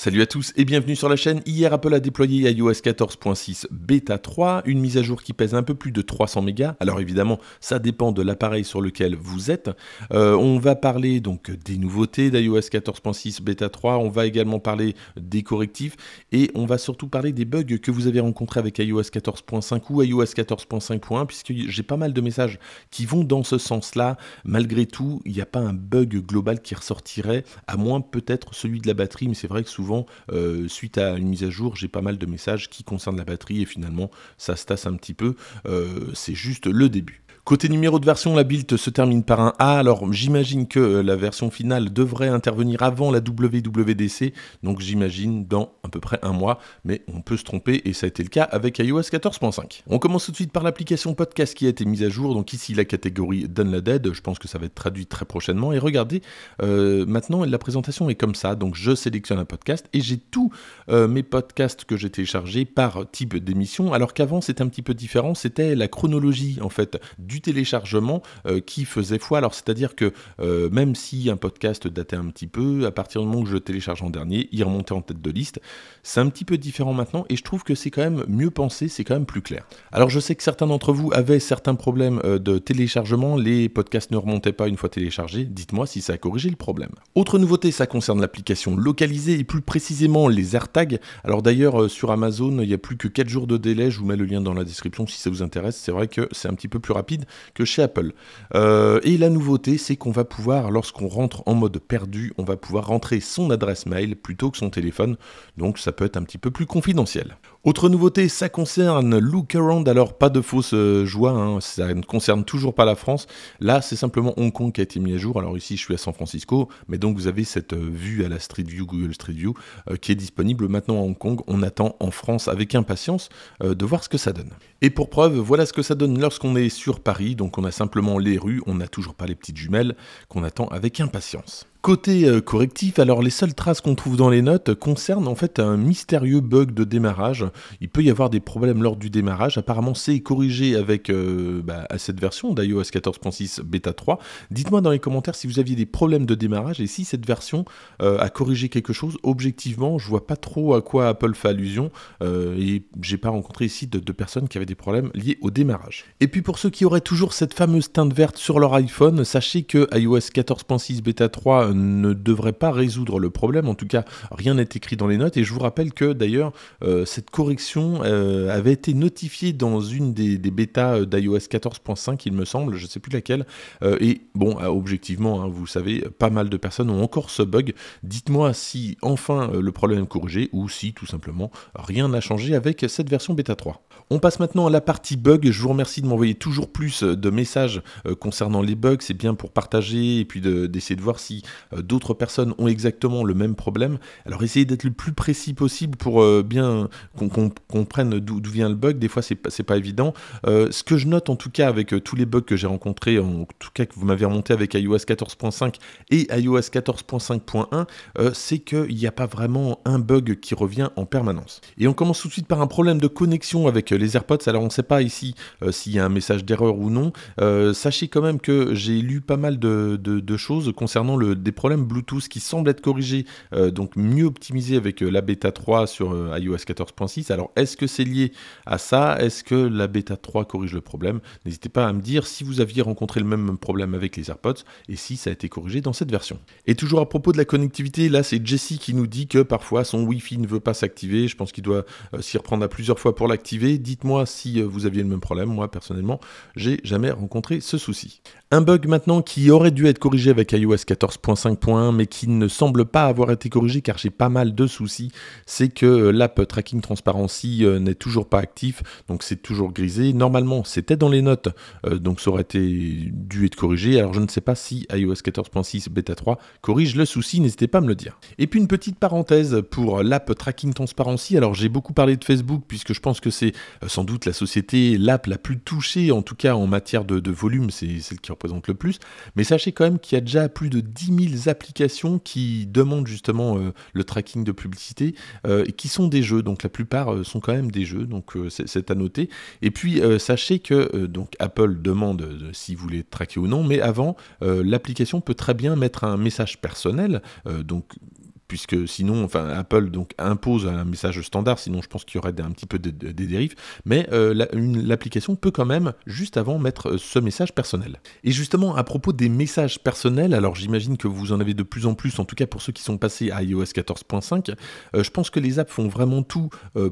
Salut à tous et bienvenue sur la chaîne. Hier, Apple a déployé iOS 14.6 Beta 3, une mise à jour qui pèse un peu plus de 300 mégas. Alors évidemment, ça dépend de l'appareil sur lequel vous êtes. Euh, on va parler donc des nouveautés d'iOS 14.6 Beta 3. On va également parler des correctifs et on va surtout parler des bugs que vous avez rencontrés avec iOS 14.5 ou iOS 14.5.1, puisque j'ai pas mal de messages qui vont dans ce sens-là. Malgré tout, il n'y a pas un bug global qui ressortirait, à moins peut-être celui de la batterie, mais c'est vrai que souvent euh, suite à une mise à jour, j'ai pas mal de messages qui concernent la batterie et finalement ça se tasse un petit peu. Euh, c'est juste le début. Côté numéro de version, la build se termine par un A, alors j'imagine que euh, la version finale devrait intervenir avant la WWDC, donc j'imagine dans à peu près un mois, mais on peut se tromper et ça a été le cas avec iOS 14.5. On commence tout de suite par l'application podcast qui a été mise à jour, donc ici la catégorie Downloaded, je pense que ça va être traduit très prochainement, et regardez, euh, maintenant la présentation est comme ça, donc je sélectionne un podcast et j'ai tous euh, mes podcasts que j'ai téléchargés par type d'émission, alors qu'avant c'était un petit peu différent, c'était la chronologie en fait du téléchargement euh, qui faisait foi. Alors c'est-à-dire que euh, même si un podcast datait un petit peu, à partir du moment où je télécharge en dernier, il remontait en tête de liste. C'est un petit peu différent maintenant et je trouve que c'est quand même mieux pensé, c'est quand même plus clair. Alors je sais que certains d'entre vous avaient certains problèmes euh, de téléchargement, les podcasts ne remontaient pas une fois téléchargés. Dites-moi si ça a corrigé le problème. Autre nouveauté, ça concerne l'application localisée et plus précisément les AirTags. Alors d'ailleurs sur Amazon, il n'y a plus que 4 jours de délai, je vous mets le lien dans la description si ça vous intéresse. C'est vrai que c'est un petit peu plus rapide que chez Apple. Euh, et la nouveauté, c'est qu'on va pouvoir, lorsqu'on rentre en mode perdu, on va pouvoir rentrer son adresse mail plutôt que son téléphone, donc ça peut être un petit peu plus confidentiel. Autre nouveauté, ça concerne Look Around, alors pas de fausse euh, joie, hein. ça ne concerne toujours pas la France. Là, c'est simplement Hong Kong qui a été mis à jour. Alors ici, je suis à San Francisco, mais donc vous avez cette euh, vue à la Street View, Google Street View, euh, qui est disponible maintenant à Hong Kong. On attend en France avec impatience de voir ce que ça donne. Et pour preuve, voilà ce que ça donne lorsqu'on est sur Paris. Donc on a simplement les rues, on n'a toujours pas les petites jumelles qu'on attend avec impatience. Côté euh, correctif, alors les seules traces qu'on trouve dans les notes concernent en fait un mystérieux bug de démarrage. Il peut y avoir des problèmes lors du démarrage. Apparemment, c'est corrigé avec euh, bah, à cette version d'iOS 14.6 Beta 3. Dites-moi dans les commentaires si vous aviez des problèmes de démarrage et si cette version euh, a corrigé quelque chose. Objectivement, je vois pas trop à quoi Apple fait allusion et j'ai pas rencontré ici de, de, personnes qui avaient des problèmes liés au démarrage. Et puis pour ceux qui auraient toujours cette fameuse teinte verte sur leur iPhone, sachez que iOS 14.6 Beta 3 ne devrait pas résoudre le problème. En tout cas, rien n'est écrit dans les notes. Et je vous rappelle que d'ailleurs, euh, cette correction euh, avait été notifiée dans une des, bêtas euh, d'iOS 14.5, il me semble, je ne sais plus laquelle. et bon, objectivement, hein, vous savez, pas mal de personnes ont encore ce bug. Dites-moi si enfin le problème est corrigé ou si tout simplement rien n'a changé avec cette version bêta 3. On passe maintenant à la partie bug. Je vous remercie de m'envoyer toujours plus de messages concernant les bugs. C'est bien pour partager et puis d'essayer de, voir si euh, d'autres personnes ont exactement le même problème. Alors essayez d'être le plus précis possible pour euh, bien qu'on comprenne d'où vient le bug. Des fois, c'est pas, évident. Euh, ce que je note en tout cas avec tous les bugs que j'ai rencontrés, en tout cas que vous m'avez remonté avec iOS 14.5 et iOS 14.5.1, c'est qu'il n'y a pas vraiment un bug qui revient en permanence. Et on commence tout de suite par un problème de connexion avec les AirPods. Alors on ne sait pas ici s'il y a un message d'erreur ou non. sachez quand même que j'ai lu pas mal de, de, choses concernant le des problèmes Bluetooth qui semblent être corrigés, euh, donc mieux optimisés avec euh, la bêta 3 sur euh, iOS 14.6. Alors est-ce que c'est lié à ça Est-ce que la bêta 3 corrige le problème N'hésitez pas à me dire si vous aviez rencontré le même problème avec les AirPods et si ça a été corrigé dans cette version. Et toujours à propos de la connectivité, là c'est Jessie qui nous dit que parfois son Wi-Fi ne veut pas s'activer. Je pense qu'il doit s'y reprendre à plusieurs fois pour l'activer. Dites-moi si vous aviez le même problème. Moi personnellement, j'ai jamais rencontré ce souci. Un bug maintenant qui aurait dû être corrigé avec iOS 14.5.1 mais qui ne semble pas avoir été corrigé car j'ai pas mal de soucis, c'est que euh, l'app Tracking Transparency euh, n'est toujours pas actif, donc c'est toujours grisé. Normalement c'était dans les notes, euh, donc ça aurait dû être corrigé. Alors je ne sais pas si iOS 14.6 bêta 3 corrige le souci, n'hésitez pas à me le dire. Et puis une petite parenthèse pour l'app Tracking Transparency, alors j'ai beaucoup parlé de Facebook puisque je pense que c'est sans doute la société, l'app la plus touchée en tout cas en matière de, de volume, c'est celle qui présente le plus. Mais sachez quand même qu'il y a déjà plus de 10 000 applications qui demandent justement euh, le tracking de publicité euh, qui sont des jeux. Donc la plupart euh, sont quand même des jeux, donc c'est à noter. Et puis sachez que donc Apple demande si vous voulez traquer ou non, mais avant, l'application peut très bien mettre un message personnel. donc puisque sinon, enfin, Apple donc impose un message standard, sinon je pense qu'il y aurait un petit peu des dérives, mais euh, l'application peut quand même, juste avant, mettre euh, ce message personnel. Et justement, à propos des messages personnels, alors j'imagine que vous en avez de plus en plus, en tout cas pour ceux qui sont passés à iOS 14.5, euh, je pense que les apps font vraiment tout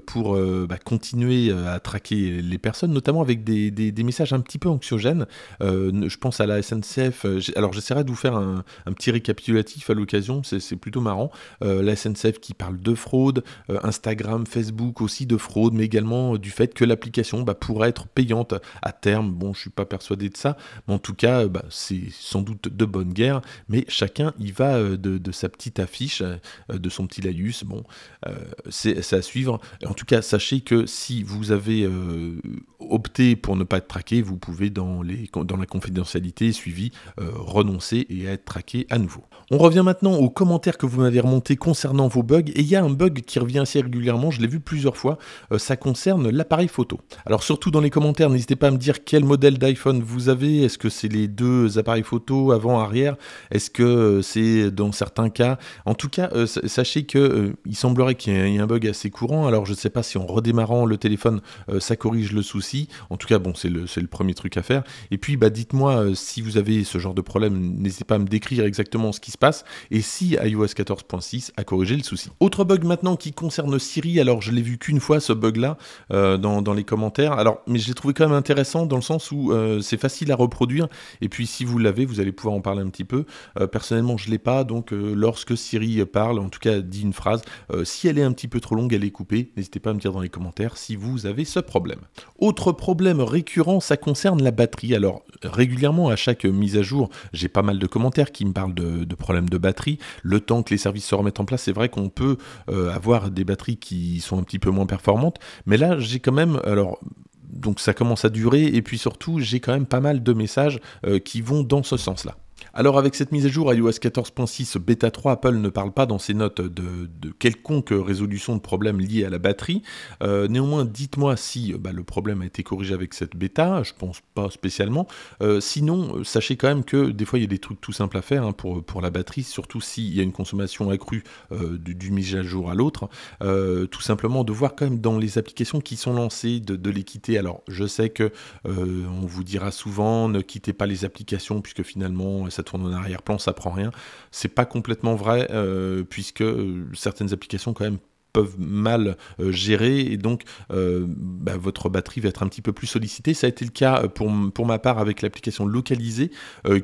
pour bah, continuer à traquer les personnes, notamment avec des, messages un petit peu anxiogènes. je pense à la SNCF, alors j'essaierai de vous faire un petit récapitulatif à l'occasion, c'est plutôt marrant. Euh, la SNCF qui parle de fraude, euh, Instagram, Facebook aussi de fraude, mais également euh, du fait que l'application bah, pourrait être payante à terme. Bon, je suis pas persuadé de ça, mais en tout cas, bah, c'est sans doute de bonne guerre, mais chacun y va de, de sa petite affiche, de son petit laïus. Bon, c'est à suivre. En tout cas, sachez que si vous avez opter pour ne pas être traqué, vous pouvez dans, la confidentialité suivie euh, renoncer et être traqué à nouveau. On revient maintenant aux commentaires que vous m'avez remontés concernant vos bugs, et il y a un bug qui revient assez régulièrement, je l'ai vu plusieurs fois, euh, ça concerne l'appareil photo. Alors surtout dans les commentaires, n'hésitez pas à me dire quel modèle d'iPhone vous avez, est-ce que c'est les deux appareils photo avant, arrière, est-ce que euh, c'est dans certains cas, en tout cas sachez que il semblerait qu'il y ait un bug assez courant, alors je ne sais pas si en redémarrant le téléphone ça corrige le souci, en tout cas, bon, c'est le, premier truc à faire. Et puis, bah, dites-moi euh, si vous avez ce genre de problème, n'hésitez pas à me décrire exactement ce qui se passe et si iOS 14.6 a corrigé le souci. Autre bug maintenant qui concerne Siri, alors je l'ai vu qu'une fois ce bug-là euh, dans, les commentaires, alors, mais je l'ai trouvé quand même intéressant dans le sens où euh, c'est facile à reproduire et puis si vous l'avez, vous allez pouvoir en parler un petit peu. personnellement, je ne l'ai pas, donc lorsque Siri parle, en tout cas dit une phrase, si elle est un petit peu trop longue, elle est coupée. N'hésitez pas à me dire dans les commentaires si vous avez ce problème. Autre problème récurrent, ça concerne la batterie. Alors régulièrement à chaque mise à jour, j'ai pas mal de commentaires qui me parlent de, problèmes de batterie. Le temps que les services se remettent en place, c'est vrai qu'on peut euh, avoir des batteries qui sont un petit peu moins performantes. Mais là, j'ai quand même... Alors, donc ça commence à durer et puis surtout j'ai quand même pas mal de messages euh, qui vont dans ce sens-là. Alors avec cette mise à jour iOS 14.6 bêta 3, Apple ne parle pas dans ses notes de, quelconque résolution de problème lié à la batterie. Euh, néanmoins, dites-moi si euh, bah, le problème a été corrigé avec cette bêta, je pense pas spécialement. Euh, sinon, sachez quand même que des fois il y a des trucs tout simples à faire hein, pour, pour la batterie, surtout s'il y a une consommation accrue du, mise à jour à l'autre. tout simplement de voir quand même dans les applications qui sont lancées de, de les quitter. Alors je sais que on vous dira souvent ne quittez pas les applications puisque finalement ça tourne en arrière-plan, ça prend rien. C'est pas complètement vrai, euh, puisque euh, certaines applications quand même mal euh, gérer et donc euh, bah, votre batterie va être un petit peu plus sollicité Ça a été le cas euh, pour, pour ma part avec l'application localisée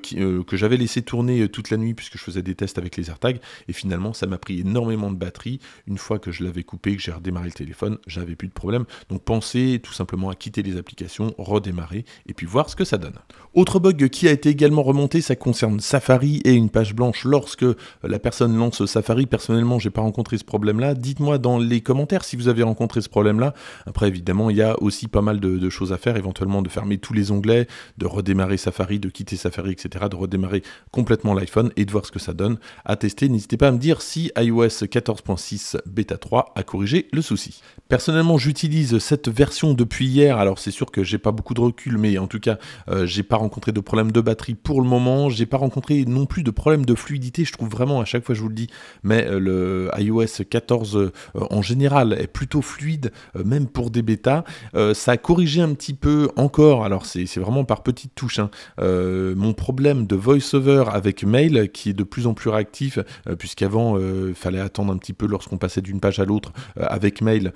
qui, que j'avais laissé tourner toute la nuit puisque je faisais des tests avec les air tags et finalement ça m'a pris énormément de batterie. Une fois que je l'avais coupé, que j'ai redémarré le téléphone, j'avais plus de problème. Donc pensez tout simplement à quitter les applications, redémarrer et puis voir ce que ça donne. Autre bug qui a été également remonté, ça concerne Safari et une page blanche lorsque la personne lance Safari. Personnellement, j'ai pas rencontré ce problème là. Dites-moi dans les commentaires si vous avez rencontré ce problème-là. Après, évidemment, il y a aussi pas mal de, choses à faire, éventuellement de fermer tous les onglets, de redémarrer Safari, de quitter Safari, etc., de redémarrer complètement l'iPhone et de voir ce que ça donne à tester. N'hésitez pas à me dire si iOS 14.6 bêta 3 a corrigé le souci. Personnellement, j'utilise cette version depuis hier, alors c'est sûr que j'ai pas beaucoup de recul, mais en tout cas, euh, j'ai pas rencontré de problème de batterie pour le moment, j'ai pas rencontré non plus de problème de fluidité, je trouve vraiment à chaque fois je vous le dis, mais euh, le iOS 14 euh, en général est plutôt fluide, euh, même pour des bêtas. Euh, ça a corrigé un petit peu encore, alors c'est vraiment par petite touche hein, mon problème de voice over avec mail qui est de plus en plus réactif, puisqu'avant, il fallait attendre un petit peu lorsqu'on passait d'une page à l'autre avec mail.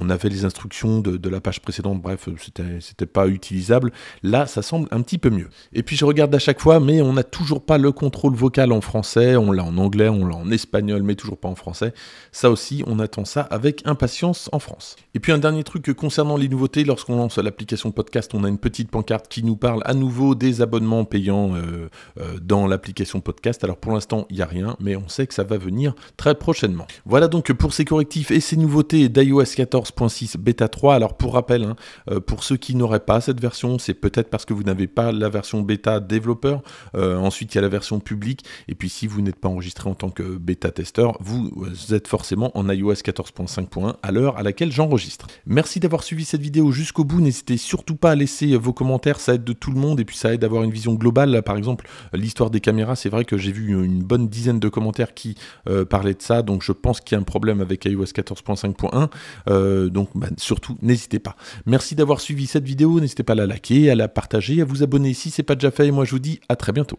on avait les instructions de, de la page précédente, bref, c'était pas utilisable. Là, ça semble un petit peu mieux. Et puis je regarde à chaque fois, mais on n'a toujours pas le contrôle vocal en français, on l'a en anglais, on l'a en espagnol, mais toujours pas en français. Ça aussi, on attend ça avec impatience en France. Et puis un dernier truc concernant les nouveautés, lorsqu'on lance l'application podcast, on a une petite pancarte qui nous parle à nouveau des abonnements payants euh, euh, dans l'application podcast. Alors pour l'instant, il n'y a rien, mais on sait que ça va venir très prochainement. Voilà donc pour ces correctifs et ces nouveautés d'iOS 14.6 Beta 3. Alors pour rappel, hein, euh, pour ceux qui n'auraient pas cette version, c'est peut-être parce que vous n'avez pas la version bêta développeur. ensuite, il y a la version publique. Et puis si vous n'êtes pas enregistré en tant que bêta testeur, vous êtes forcément en iOS 14.5.1 à l'heure à laquelle j'enregistre. Merci d'avoir suivi cette vidéo jusqu'au bout. N'hésitez surtout pas à laisser vos commentaires, ça aide de tout le monde et puis ça aide d'avoir une vision globale. Par exemple, l'histoire des caméras, c'est vrai que j'ai vu une bonne dizaine de commentaires qui euh, parlaient de ça, donc je pense qu'il y a un problème avec iOS 14.5.1. Euh, donc bah, surtout, n'hésitez pas. Merci d'avoir suivi cette vidéo. N'hésitez pas à la liker, à la partager, à vous abonner si c'est pas déjà fait. Et moi, je vous dis à très bientôt.